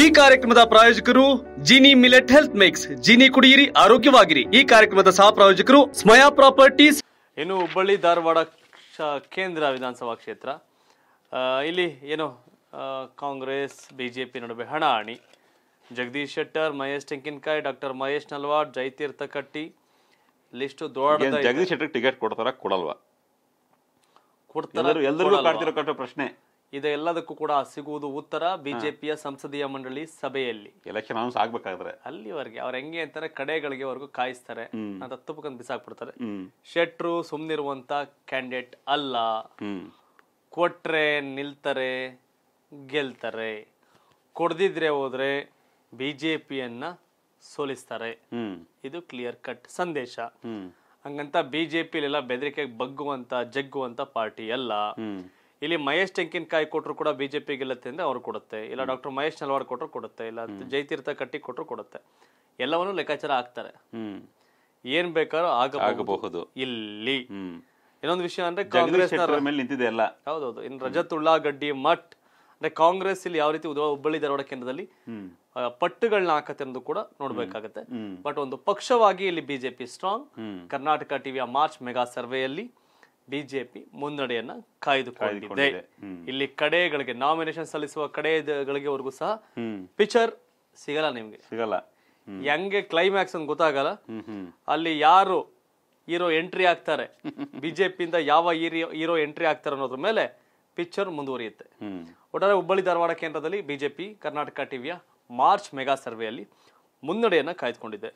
ಈ ಕಾರ್ಯಕ್ರಮದ ಪ್ರಾಯೋಜಕರು Jini millet health mix Jini ಕುಡಿಯಿರಿ ಆರೋಗ್ಯವಾಗಿರಿ ಈ ಕಾರ್ಯಕ್ರಮದ ಸಹ ಪ್ರಾಯೋಜಕರು ಸ್ಮಯಾ ಪ್ರಾಪರ್ಟೀಸ್ ಏನು ಹುಬ್ಬಳ್ಳಿ ಧಾರವಾಡ ಕೇಂದ್ರ ವಿಧಾನಸಭಾ ಕ್ಷೇತ್ರ ಇಲ್ಲಿ ಏನು ಕಾಂಗ್ರೆಸ್ ಬಿಜೆಪಿ ನಡುವೆ ಹಣಾಹಣಿ ಜಗದೀಶ್ ಶೆಟ್ಟರ್ ಮಹೇಶ್ ಟೆಂಕಿನಕಾಯಿ ಡಾಕ್ಟರ್ ಮಹೇಶ್ ನಲ್ವಾಡ್ ಜೈತೀರ್ಥ ಕಟ್ಟಿ ಲಿಸ್ಟ್ ದೊಡ್ಡ ಜಗದೀಶ್ ಶೆಟ್ಟರ್ ಟಿಕೆಟ್ ಕೊಡ್ತಾರ ಕೊಡಲ್ವಾ ಕೊಡ್ತಾರೆ ಎಲ್ಲರಿಗೂ ಕಾಡ್ತಿರೋ ಪ್ರಶ್ನೆ ಇದೆಲ್ಲದಕ್ಕೂ ಕೂಡ ಸಿಗುವುದು ಉತ್ತರ ಬಿಜೆಪಿಯ ಸಂಸದೀಯ ಮಂಡಳಿ ಸಭೆಯಲ್ಲಿ ಎಲೆಕ್ಷನ್ ಅನೌನ್ಸ್ ಆಗ್ಬೇಕಾದ್ರೆ ಅಲ್ಲಿವರೆಗೆ ಅವ್ರ ಹೆಂಗೆ ಅಂತಾರೆ ಕಡೆಗಳಿಗೆವರೆಗೂ ಕಾಯಿಸ್ತಾರೆ ಅಂತ ತುಪ್ಪಕ್ಕಂತ ಬಿಸಾಕ್ಬಿಡ್ತಾರೆ ಶೆಟ್ರು ಸುಮ್ಮನಿರುವಂತ ಕ್ಯಾಂಡಿಡೇಟ್ ಅಲ್ಲ ಕೊಟ್ರೆ ನಿಲ್ತಾರೆ ಗೆಲ್ತಾರೆ ಕೊಡ್ದಿದ್ರೆ ಹೋದ್ರೆ ಬಿಜೆಪಿಯನ್ನ ಸೋಲಿಸ್ತಾರೆ ಇದು ಕ್ಲಿಯರ್ ಕಟ್ ಸಂದೇಶ ಹಂಗಂತ ಬಿಜೆಪಿಲೆಲ್ಲ ಬೆದರಿಕೆಗೆ ಬಗ್ಗುವಂತ ಜಗ್ಗುವಂತ ಪಾರ್ಟಿ ಅಲ್ಲ ಇಲ್ಲಿ ಮಹೇಶ್ ಕಾಯಿ ಕೊಟ್ಟರು ಕೂಡ ಬಿಜೆಪಿ ಗೆಲ್ಲತ್ತೆ ಅಂದ್ರೆ ಅವ್ರು ಕೊಡುತ್ತೆ ಇಲ್ಲ ಡಾಕ್ಟರ್ ಮಹೇಶ್ ನಲ್ವಾಡ್ ಕೊಟ್ಟರು ಕೊಡುತ್ತೆ ಇಲ್ಲ ಜೈತೀರ್ಥ ಕಟ್ಟಿ ಕೊಟ್ಟರು ಕೊಡುತ್ತೆ ಎಲ್ಲವನ್ನೂ ಲೆಕ್ಕಾಚಾರ ಆಗ್ತಾರೆ ಏನ್ ಬೇಕಾದ್ರೂ ಆಗಬಹುದು ಇಲ್ಲಿ ಇನ್ನೊಂದು ವಿಷಯ ಅಂದ್ರೆ ಕಾಂಗ್ರೆಸ್ ನಿಂತಿದೆ ಎಲ್ಲ ಹೌದೌದು ಇನ್ನು ರಜತ್ ಉಳ್ಳಾಗಡ್ಡಿ ಮಠ್ ಅಂದ್ರೆ ಕಾಂಗ್ರೆಸ್ ಇಲ್ಲಿ ಯಾವ ರೀತಿ ಹುಬ್ಬಳ್ಳಿ ಧಾರವಾಡ ಕೇಂದ್ರದಲ್ಲಿ ಪಟ್ಟುಗಳನ್ನ ಹಾಕತ್ತೆ ಅನ್ನೋದು ಕೂಡ ನೋಡ್ಬೇಕಾಗತ್ತೆ ಬಟ್ ಒಂದು ಪಕ್ಷವಾಗಿ ಇಲ್ಲಿ ಬಿಜೆಪಿ ಸ್ಟ್ರಾಂಗ್ ಕರ್ನಾಟಕ ಟಿವಿಯ ಮಾರ್ಚ್ ಮೆಗಾ ಸರ್ವೆಯಲ್ಲಿ ಬಿಜೆಪಿ ಮುನ್ನಡೆಯನ್ನ ಕಾಯ್ದುಕೊಂಡಿದೆ ಇಲ್ಲಿ ಕಡೆಗಳಿಗೆ ನಾಮಿನೇಷನ್ ಸಲ್ಲಿಸುವ ಕಡೆಗಳಿಗೆವರೆಗೂ ಸಹ ಪಿಕ್ಚರ್ ಸಿಗಲ್ಲ ನಿಮ್ಗೆ ಸಿಗಲ್ಲ ಹೆಂಗೆ ಕ್ಲೈಮ್ಯಾಕ್ಸ್ ಅಂತ ಗೊತ್ತಾಗಲ್ಲ ಅಲ್ಲಿ ಯಾರು ಹೀರೋ ಎಂಟ್ರಿ ಆಗ್ತಾರೆ ಬಿಜೆಪಿಯಿಂದ ಯಾವ ಹೀರೋ ಎಂಟ್ರಿ ಆಗ್ತಾರೆ ಅನ್ನೋದ್ರ ಮೇಲೆ ಪಿಕ್ಚರ್ ಮುಂದುವರಿಯುತ್ತೆ ಒಟ್ಟಾರೆ ಹುಬ್ಬಳ್ಳಿ ಧಾರವಾಡ ಕೇಂದ್ರದಲ್ಲಿ ಬಿಜೆಪಿ ಕರ್ನಾಟಕ ಟಿವಿಯ ಮಾರ್ಚ್ ಮೆಗಾ ಸರ್ವೆಯಲ್ಲಿ ಮುನ್ನಡೆಯನ್ನ ಕಾಯ್ದುಕೊಂಡಿದೆ